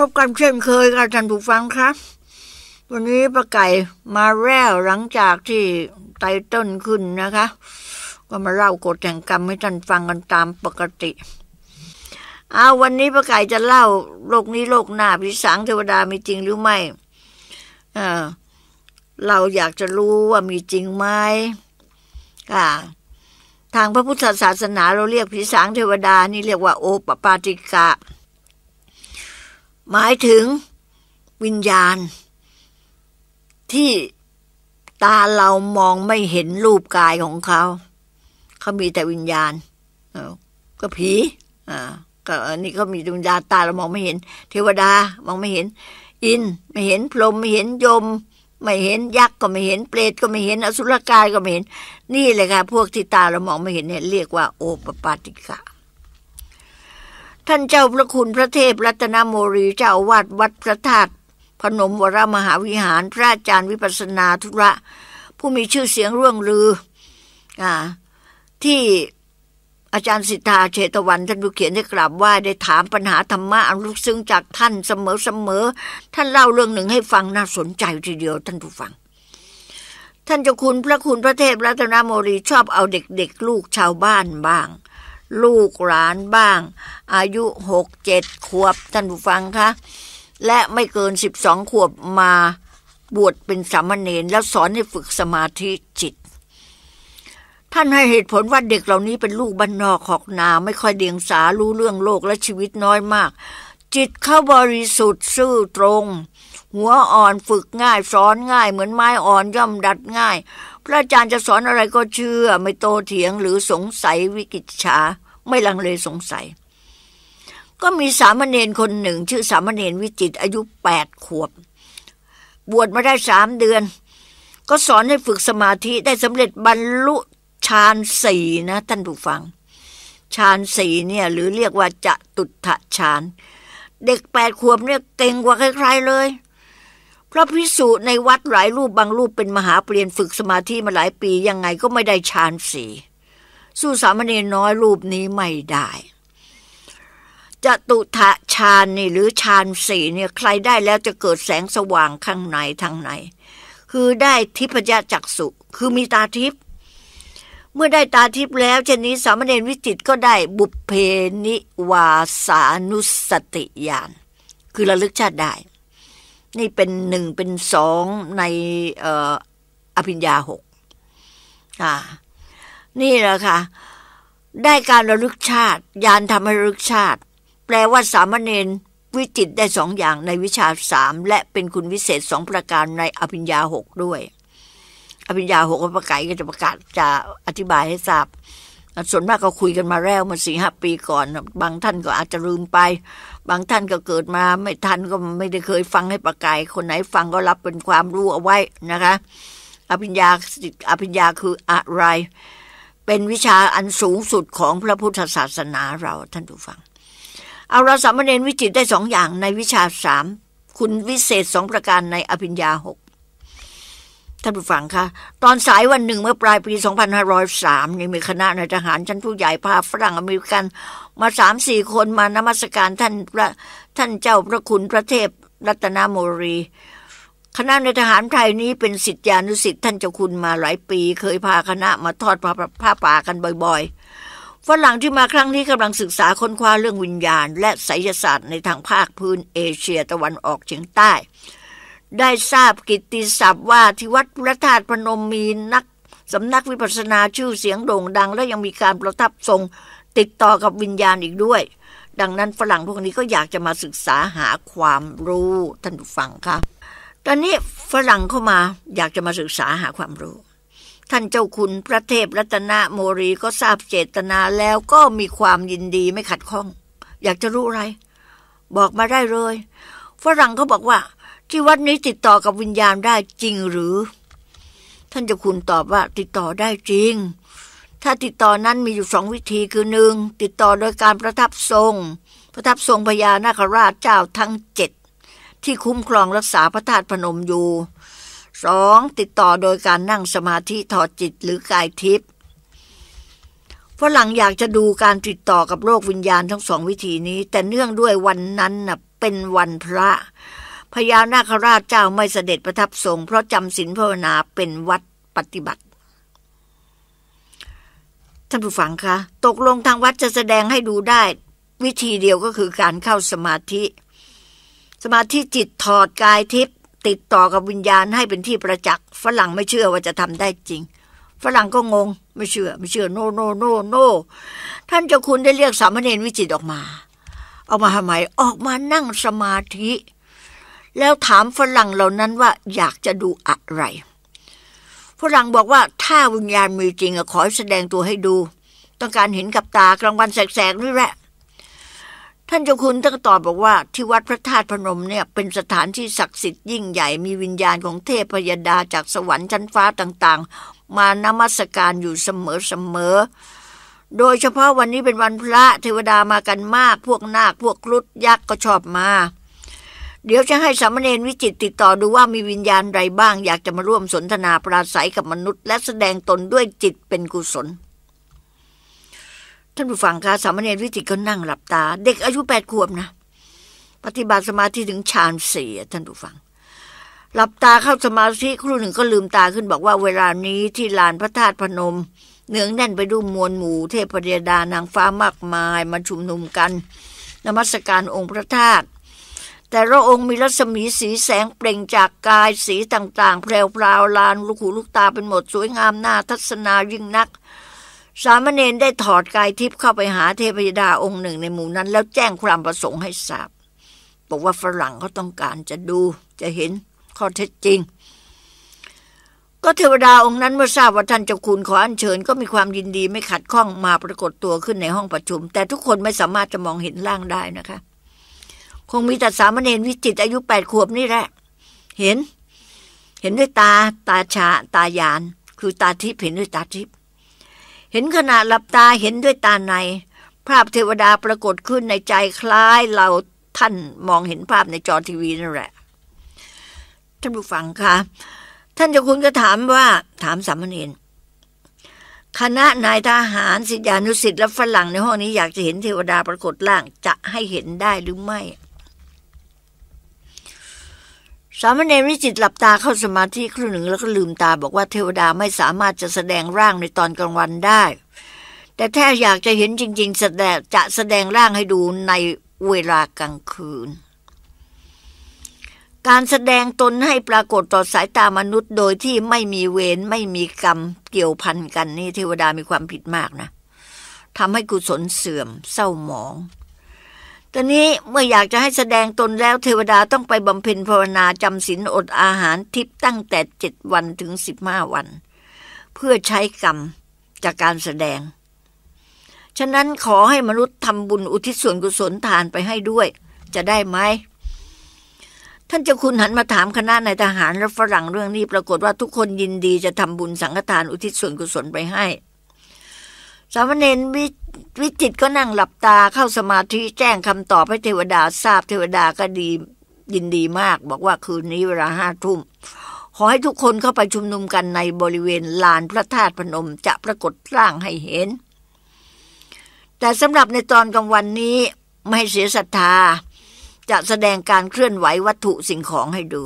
พบกันเช่นเคยค่ะท่านผู้ฟังครับ วันนี้ป้าไก่มาแล้วหลังจากที่ไตเต้นขึ้นนะคะก็มาเล่ากฎแห่งกรรมให้ท่านฟังกันตามปกติเอาวันนี้ป้าไก่จะเล่าโลกนี้โลกหน้าพิสังเทวดามีจริงหรือไม่เออเราอยากจะรู้ว่ามีจริงไหมค่ะทางพระพุทธศาสนา เราเรียกผีสางเทวดานี่เรียกว่าโอปปาติกะหมายถึงวิญญาณ ที่ตาเรามองไม่เห็นรูปกายของเขาเขามีแต่วิญญาณก็ผี อ่า ก็นี่เขามีดวงดาตาเรา มองไม่เห็นเทวดามองไม่เห็น อินไม่เห็นพรหมไม่เห็นยม ไม่เห็นยักษ์ก็ไม่เห็น เปรตก็ไม่เห็น อสุรกายก็ไม่เห็น นี่เลยค่ะพวกที่ตาเรา มองไม่เห็นเนี่ยเรียกว่า โอปปาติกะท่านเจ้าพระคุณพระเทพรัตนโมรีเจ้าวาดวัดพระธาตุพนม วรมหาวิหารพระอาจารย์วิปัสนาธุระ ผู้มีชื่อเสียงเรื่องลืออที่อาจารย์สิทธาเชตวัน ท่านผู้เขียนได้กราบว่าได้ถามปัญหาธรรมะอันลึกซึ้งจากท่านเสมอเสมอ ท่านเล่าเรื่องหนึ่งให้ฟังน่าสนใจทีเดียว ท่านผู้ฟัง ท่านเจ้าคุณพระคุณพระเทพรัตนโมรีชอบเอาเด็กๆลูกชาวบ้านบ้างลูกหลานบ้าง อายุหกเจ็ดขวบท่านผู้ฟังคะและไม่เกินสิบสองขวบมา บวชเป็นสามเณรแล้วสอนให้ฝึกสมาธิจิตท่านให้เหตุผลว่าเด็กเหล่านี้เป็นลูกบ้านนอกขอกนาไม่ค่อยเดียงสารู้เรื่องโลกและชีวิตน้อยมาก จิตเข้าบริสุทธิ์ซื่อตรงหัวอ่อนฝึกง่าย สอนง่าย เหมือนไม้อ่อนย่อมดัดง่าย พระอาจารย์จะสอนอะไรก็เชื่อไม่โตเถียงหรือสงสัยวิกิจฉาไม่ลังเลสงสัย ก็มีสามเณรคนหนึ่ง ชื่อสามเณรวิจิตอายุแปดขวบ บวชมาได้สามเดือน ก็สอนให้ฝึกสมาธิได้สำเร็จบรรลุฌานสี่นะ ท่านผู้ฟังฌานสี่เนี่ยหรือเรียกว่าจะตุถะฌานเด็กแปดขวบเนี่ยเก่งกว่าใครๆเลยระพิสุในวัดหลายรูปบางรูปเป็นมหาเปลี่ยนฝึกสมาธิมาหลายปียังไงก็ไม่ได้ฌานสีสู้สามเณรน้อยรูปนี้ไม่ได้จตุทะฌานนี่หรือฌานสี่เนี่ยใครได้แล้วจะเกิดแสงสว่างข้างในทางไหนคือได้ทิพยจักสุคือมีตาทิพย์ เมื่อได้ตาทิพย์แล้วเช่นนี้สามเณรวิจิตก็ได้บุพเพนิวาสานุสติญาณคือระลึกชาติได้นี่เป็นหนึ่งเป็นสองในอภิญญาหก นี่แหละค่ะ ได้การระลึกชาติ ยานทำให้ระลึกชาติ แปลว่าสามเณรวิจิตได้สองอย่างในวิชาสามและเป็นคุณวิเศษสองประการในอภิญญาหกด้วย อภิญญาหกพระไก่ก็จะประกาศจะอธิบายให้ทราบส่วนมากก็คุยกันมาแล้วมาสี่ห้าปีก่อน บางท่านก็อาจจะลืมไป บางท่านก็เกิดมาไม่ทันก็ไม่ได้เคยฟังให้ประกาย คนไหนฟังก็รับเป็นความรู้เอาไว้นะคะอภิญญาอภิญญาคืออะไร เป็นวิชาอันสูงสุดของพระพุทธศาสนาเราท่านผู้ฟัง เอาเราสามเณรวิจิตได้สองอย่างในวิชาสามคุณวิเศษสองประการในอภิญญาหกท่านผู้ฟังคะตอนสายวันหนึ่งเมื่อปลายปี 2503นี่มีคณะนายทหารชั้นผู้ใหญ่พาฝรั่งอเมริกัน มาสามสี่คนมานมัสการท่านพระท่านเจ้าพระคุณพระเทพรัตนโมรี คณะนายทหารไทยนี้เป็นสิทธิานุสิทธิ์ท่านเจ้าคุณมาหลายปี เคยพาคณะมาทอดผ้าป่ากันบ่อยๆฝรั่งที่มาครั้งนี้กำลังศึกษาค้นคว้าเรื่องวิญญาณ และไสยศาสตร์ในทางภาคพื้นเอเชียตะวันออกเฉียงใต้ได้ทราบกิตติศัพท์ว่าที่วัดพระธาตุพนมมีนักสำนักวิปัสสนาชื่อเสียงโด่งดัง และยังมีการประทับทรง ติดต่อกับวิญญาณอีกด้วย ดังนั้นฝรั่งพวกนี้ก็อยากจะมาศึกษาหาความรู้ท่านผู้ฟังค่ะตอนนี้ฝรั่งเข้ามาอยากจะมาศึกษาหาความรู้ ท่านเจ้าคุณพระเทพรัตนโมรีก็ทราบเจตนาแล้วก็มีความยินดีไม่ขัดข้อง อยากจะรู้อะไร บอกมาได้เลย ฝรั่งเขาบอกว่าที่วัดนี้ติดต่อกับวิญญาณได้จริงหรือ ท่านจะคุณตอบว่าติดต่อได้จริง ถ้าติดต่อนั้นมีอยู่สองวิธีคือหนึ่งติดต่อโดยการประทับทรง ประทับทรงพญานาคราชเจ้าทั้งเจ็ดที่คุ้มครองรักษาพระธาตุพนมอยู่สองติดต่อโดยการนั่งสมาธิถอดจิตหรือกายทิพย์ฝรั่งอยากจะดูการติดต่อกับโลกวิญญาณทั้งสองวิธีนี้ แต่เนื่องด้วยวันนั้นนะ่ะเป็นวันพระพญานาคราชเจ้าไม่เสด็จประทับทรงเพราะจำศีลภาวนาเป็นวัดปฏิบัติท่านผู้ฟังคะตกลงทางวัดจะแสดงให้ดูได้ วิธีเดียวก็คือการเข้าสมาธิ สมาธิจิตถอดกายทิพย์ติดต่อกับวิญญาณให้เป็นที่ประจักษ์ ฝรั่งไม่เชื่อว่าจะทำได้จริง ฝรั่งก็งง ไม่เชื่อไม่เชื่อ โนโนโนโน ท่านเจ้าคุณได้เรียกสามเณรวิจิตออกมา เอามาทำไมออกมานั่งสมาธิแล้วถามฝรั่งเหล่านั้นว่าอยากจะดูอะไร ฝรั่งบอกว่าถ้าวิญญาณมีจริงขอแสดงตัวให้ดู ต้องการเห็นกับตากลางวันแสกๆนี่แหละท่านเจ้าคุณท่านตอบบอกว่า ที่วัดพระธาตุพนมเนี่ยเป็นสถานที่ศักดิ์สิทธิ์ยิ่งใหญ่มีวิญญาณของเทพพยดา จากสวรรค์ชั้นฟ้าต่างๆ มานมัสการอยู่เสมอๆโดยเฉพาะวันนี้เป็นวันพระเทวดามากันมากพวกนาคพวกรุดยักษ์ก็ชอบมาเดี๋ยวจะให้สามเณรวิจิตติดต่อดูว่ามีวิญญาณใดบ้าง อยากจะมาร่วมสนทนาปราศัยกับมนุษย์และแสดงตนด้วยจิตเป็นกุศล ท่านผู้ฟังคะสามเณรวิจิตก็นั่งหลับตา เด็กอายุแปดขวบนะ ปฏิบัติสมาธิถึงฌานสี่ท่านผู้ฟัง หลับตาเข้าสมาธิครู่หนึ่งก็ลืมตาขึ้นบอกว่าเวลานี้ที่ลานพระธาตุพนมเนืองแน่นไปด้วยมวลหมู่เทพเดดานางฟ้ามากมายมาชุมนุมกัน นมัสการองค์พระธาตุแต่พระองค์มีรัศมีสีแสงเปล่งจากกายสีต่างๆแพรวพราวลานลูกหูลูกตาเป็นหมดสวยงามหน้าทัศนายิ่งนัก สามเณรได้ถอดกายทิพย์เข้าไปหาเทพยดาองค์หนึ่งในหมู่นั้น แล้วแจ้งความประสงค์ให้ทราบบอกว่าฝรั่งเขาต้องการจะดูจะเห็นข้อเท็จจริง ก็เทวดาองค์นั้นเมื่อทราบว่าท่านจะคุณขออัญเชิญ ก็มีความยินดีไม่ขัดข้องมาปรากฏตัวขึ้นในห้องประชุม แต่ทุกคนไม่สามารถจะมองเห็นร่างได้นะคะคงมีแต่สามเณรวิจิตอายุแปดขวบนี่แหละ เห็น เห็นด้วยตาตาชาตายานคือตาทิพย์เห็นด้วยตาทิพย์ เห็นขณะหลับตาเห็นด้วยตาใน ภาพเทวดาปรากฏขึ้นในใจคล้ายเราท่านมองเห็นภาพในจอทีวีนั่นแหละ ท่านผู้ฟังคะท่านเจ้าคุณก็ถามว่าถามสามเณรคณะนายทหารสิทธิานุสิทธิ์และฝรั่งในห้องนี้ อยากจะเห็นเทวดาปรากฏร่างจะให้เห็นได้หรือไม่สามเณรวิจิตหลับตาเข้าสมาธิครู่หนึ่งแล้วก็ลืมตาบอกว่าเทวดาไม่สามารถจะแสดงร่างในตอนกลางวันได้ แต่แท้อยากจะเห็นจริง ๆ แสดงจะแสดงร่างให้ดูในเวลากลางคืน การแสดงตนให้ปรากฏต่อสายตามนุษย์ โดยที่ไม่มีเวรไม่มีกรรมเกี่ยวพันกันนี่เทวดามีความผิดมากนะทำให้กุศลเสื่อม เศร้าหมองตอนนี้เมื่ออยากจะให้แสดงตนแล้วเทวดาต้องไปบำเพ็ญภาวนาจำศีลอดอาหารทิพตั้งแต่เจ็ดวันถึงสิบห้าวัน เพื่อใช้กรรมจากการแสดง ฉะนั้นขอให้มนุษย์ทำบุญอุทิศส่วนกุศลทานไปให้ด้วย จะได้ไหม ท่านเจ้าคุณหันมาถามคณะนายทหารและฝรั่งเรื่องนี้ปรากฏว่าทุกคนยินดีจะทำบุญสังฆทานอุทิศส่วนกุศลไปให้สามเณรวิจิตก็นั่งหลับตาเข้าสมาธิแจ้งคำตอบให้เทวดาทราบเทวดาก็ดี ยินดีมาก บอกว่าคืนนี้เวลาห้าทุ่ม ขอให้ทุกคนเข้าไปชุมนุมกันในบริเวณลานพระธาตุพนม จะปรากฏร่างให้เห็น แต่สำหรับในตอนกลางวันนี้ไม่เสียศรัทธา จะแสดงการเคลื่อนไหววัตถุสิ่งของให้ดู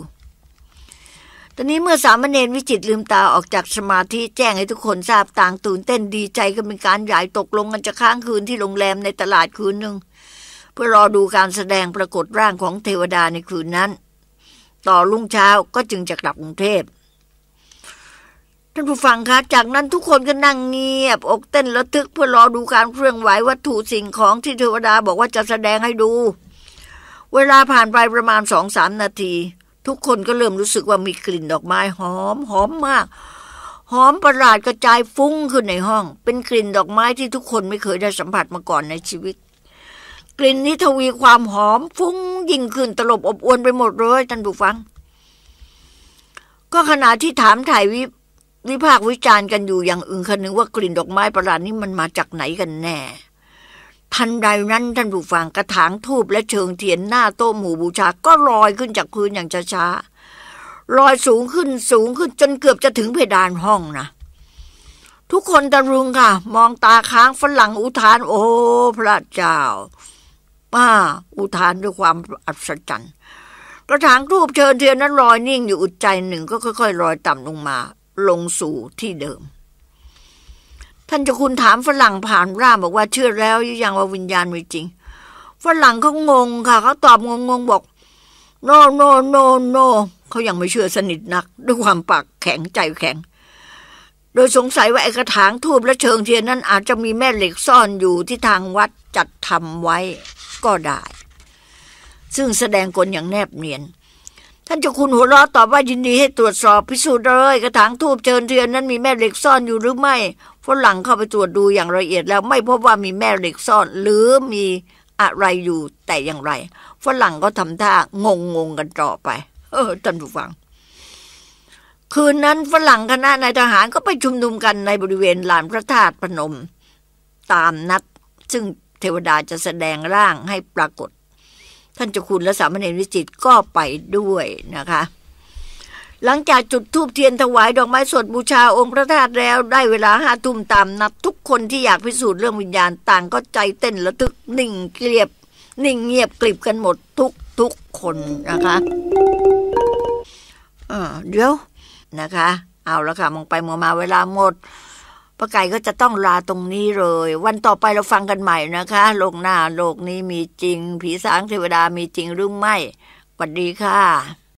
ตอนนี้เมื่อสามเณรวิจิตลืมตาออกจากสมาธิแจ้งให้ทุกคนทราบต่างตื่นเต้นดีใจกันเป็นการใหญ่ตกลงกันจะค้างคืนที่โรงแรมในตลาดคืนหนึ่ง เพื่อรอดูการแสดงปรากฏร่างของเทวดาในคืนนั้น ต่อรุ่งเช้าก็จึงจะกลับกรุงเทพท่านผู้ฟังคะ จากนั้นทุกคนก็นั่งเงียบ อกเต้นระทึกเพื่อรอดูการเคลื่อนไหววัตถุสิ่งของที่เทวดาบอกว่าจะแสดงให้ดู เวลาผ่านไปประมาณสองสามนาทีทุกคนก็เริ่มรู้สึกว่ามีกลิ่นดอกไม้หอมหอมมากหอมประหลาดกระจายฟุ้งขึ้นในห้อง เป็นกลิ่นดอกไม้ที่ทุกคนไม่เคยได้สัมผัสมาก่อนในชีวิต กลิ่นนี้ทวีความหอมฟุ้งยิ่งขึ้นตลบอบอวนไปหมดเลยท่านผู้ฟัง ก็ขณะที่ถามถ่ายวิวิพากษ์วิจารณ์กันอยู่อย่างอึงคันนึงว่ากลิ่นดอกไม้ประหลาดนี้มันมาจากไหนกันแน่ทันใดนั้นท่านผู้ฟังกระถางทูบและเชิงเทียนหน้าโต๊ะหมู่บูชา ก็ลอยขึ้นจากพื้นอย่างช้าๆลอยสูงขึ้นสูงขึ้นจนเกือบจะถึงเพดานห้องนะ ทุกคนตะลึงค่ะ มองตาค้างฝรั่งอุทานโอ้พระเจ้า ป้า อุทานด้วยความอัศจรรย์กระถางทูบเชิญเทียนนั้นลอยนิ่งอยู่อุดใจหนึ่งก็ค่อยๆลอยต่ำลงมา ลงสู่ที่เดิมท่านเจ้าคุณถามฝรั่งผ่านร่ามบอกว่าเชื่อแล้วยังว่าวิญญาณมีจริง ฝรั่งเขางงค่ะเขาตอบงงงบอก โนโนโนโนเขายังไม่เชื่อสนิทนัก ด้วยความปาก แข็งใจแข็ง โดยสงสัยว่าไอ้กระถางทูบและเชิงเทียนนั้นอาจจะมีแม่เหล็กซ่อนอยู่ที่ทางวัดจัดทำไว้ก็ได้ ซึ่งแสดงกลอย่างแนบเนียน ท่านเจ้าคุณหัวเราะตอบว่ายินดีให้ตรวจสอบพิสูจน์เลย กระถางทูบเชิญเทียนนั้นมีแม่เหล็กซ่อนอยู่หรือไม่ฝรั่งเข้าไปตรวจดูอย่างละเอียดแล้วไม่พบว่ามีแม่เหล็กซ่อนหรือมีอะไรอยู่แต่อย่างไร ฝรั่งก็ทำท่างงงงกันต่อไป เออท่านผู้ฟัง คืนนั้นฝรั่งคณะนายทหารก็ไปชุมนุมกันในบริเวณลานพระธาตุพนมตามนัดซึ่งเทวดาจะแสดงร่างให้ปรากฏ ท่านเจ้าคุณและสามเณรวิจิตก็ไปด้วยนะคะหลังจากจุดธูปเทียนถวาย ดอกไม้สดบูชาองค์พระธาตุแล้ว ได้เวลาห้าทุ่มตามนัดทุกคนที่อยากพิสูจน์เรื่องวิญญาณต่างก็ใจเต้นระทึก นิ่งเกลียบ นิ่งเงียบกลิบกันหมดทุกทุกคนนะคะเดี๋ยวนะคะ เอาละค่ะ มองไปมองมาเวลาหมดป้าไก่ก็จะต้องลาตรงนี้เลย วันต่อไปเราฟังกันใหม่นะคะโลกหน้าโลกนี้มีจริง ผีสางเทวดามีจริงหรือไม่สวัสดีค่ะ